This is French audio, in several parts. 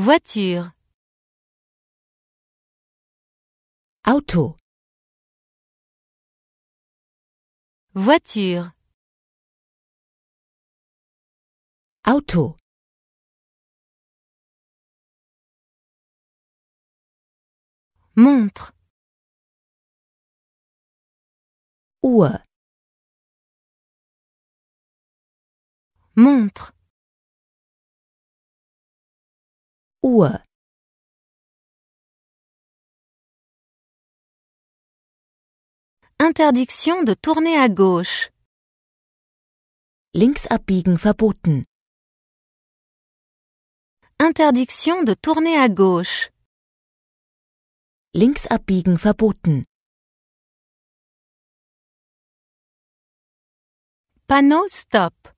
Voiture. Auto. Voiture. Auto. Montre. ou Montre. Uhr Interdiction de tourner à gauche. Links abbiegen verboten. Interdiction de tourner à gauche. Links abbiegen verboten. Panneau Stop.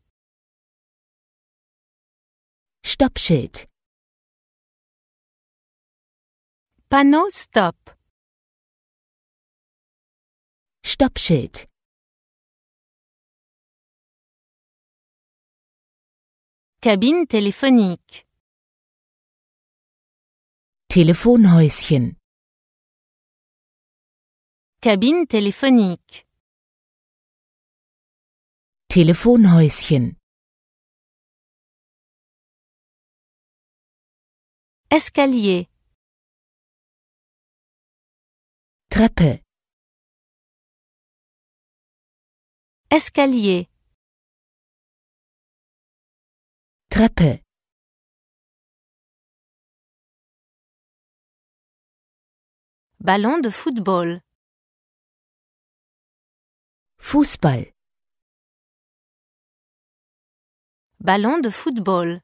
Stoppschild. Panneau Stop. Stoppschild. Cabine téléphonique. Telefonhäuschen. Cabine téléphonique. Telefonhäuschen. Escalier. Treppe. Escalier. Treppe. Ballon de football. Football. Ballon de football.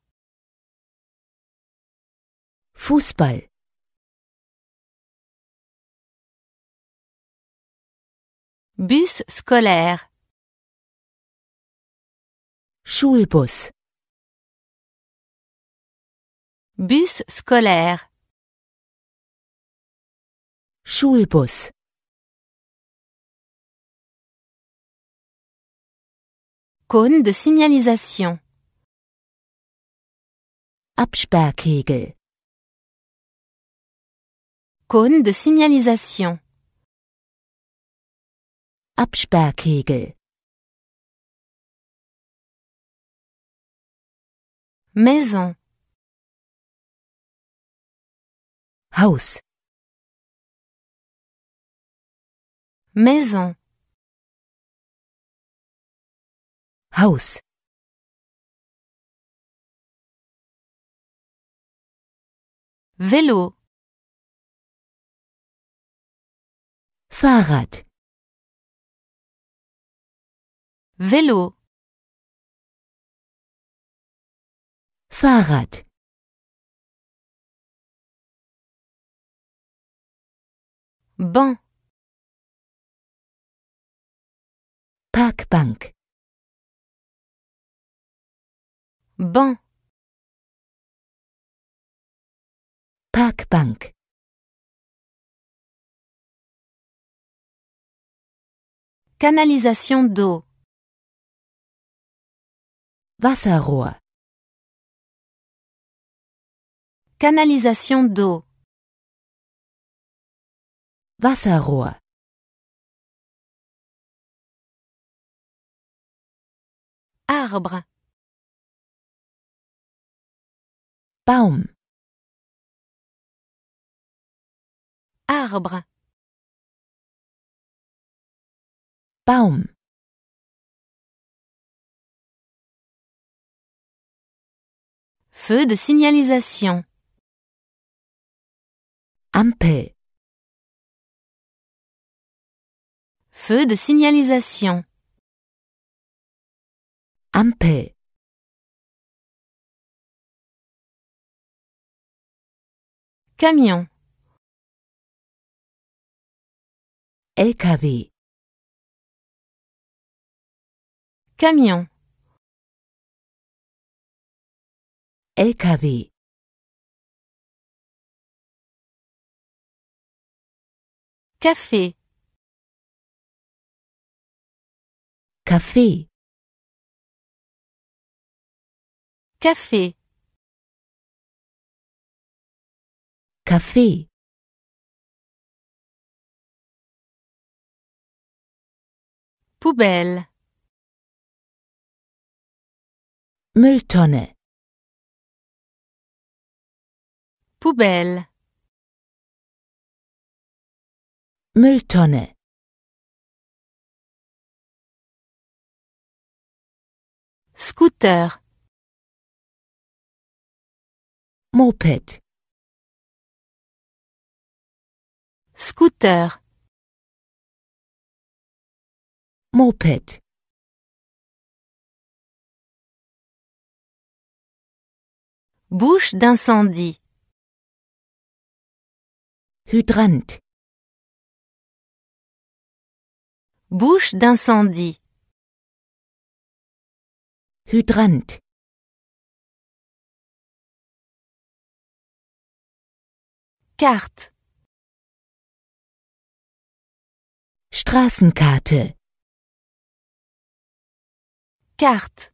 Football. Bus scolaire. Schulbus. Bus scolaire. Schulbus. Cône de signalisation. Absperrkegel. Cône de signalisation. Absperrkegel Maison Haus Maison Haus Velo Fahrrad Vélo. Fahrrad. Banc. Parkbank. Banc. Parkbank. Canalisation d'eau. Wasserrohr. Canalisation d'eau. Wasserrohr. Arbre. Baum. Arbre. Baum. Feu de signalisation. Ampè. Feu de signalisation. Ampè. Camion. LKV Camion. lkw café café café café poubelle Mülltonne Poubelle. Mülltonne. Scooter. Moped. Scooter. Moped. Bouche d'incendie. Hydrant. Bouche d'incendie. Hydrant. Carte. Straßenkarte. Carte.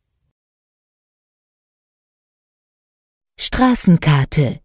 Straßenkarte.